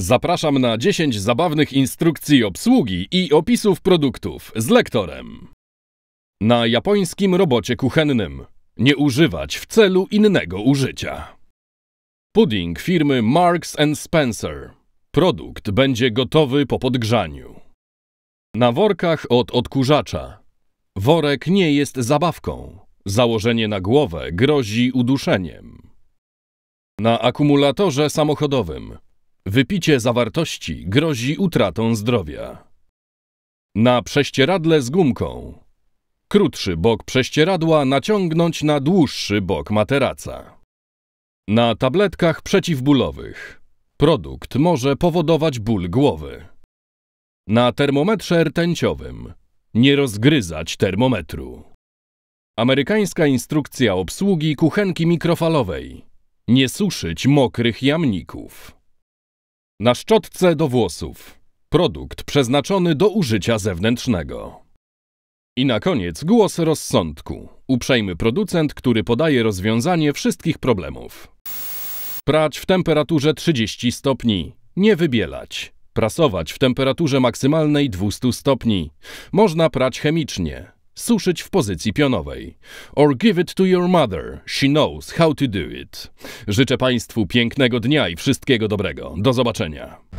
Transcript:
Zapraszam na 10 zabawnych instrukcji obsługi i opisów produktów z lektorem. Na japońskim robocie kuchennym. Nie używać w celu innego użycia. Pudding firmy Marks Spencer. Produkt będzie gotowy po podgrzaniu. Na workach od odkurzacza. Worek nie jest zabawką. Założenie na głowę grozi uduszeniem. Na akumulatorze samochodowym. Wypicie zawartości grozi utratą zdrowia. Na prześcieradle z gumką. Krótszy bok prześcieradła naciągnąć na dłuższy bok materaca. Na tabletkach przeciwbólowych. Produkt może powodować ból głowy. Na termometrze rtęciowym. Nie rozgryzać termometru. Amerykańska instrukcja obsługi kuchenki mikrofalowej. Nie suszyć mokrych jamników. Na szczotce do włosów. Produkt przeznaczony do użycia zewnętrznego. I na koniec głos rozsądku. Uprzejmy producent, który podaje rozwiązanie wszystkich problemów. Prać w temperaturze 30 stopni. Nie wybielać. Prasować w temperaturze maksymalnej 200 stopni. Można prać chemicznie suszyć w pozycji pionowej. Or give it to your mother, she knows how to do it. Życzę Państwu pięknego dnia i wszystkiego dobrego. Do zobaczenia.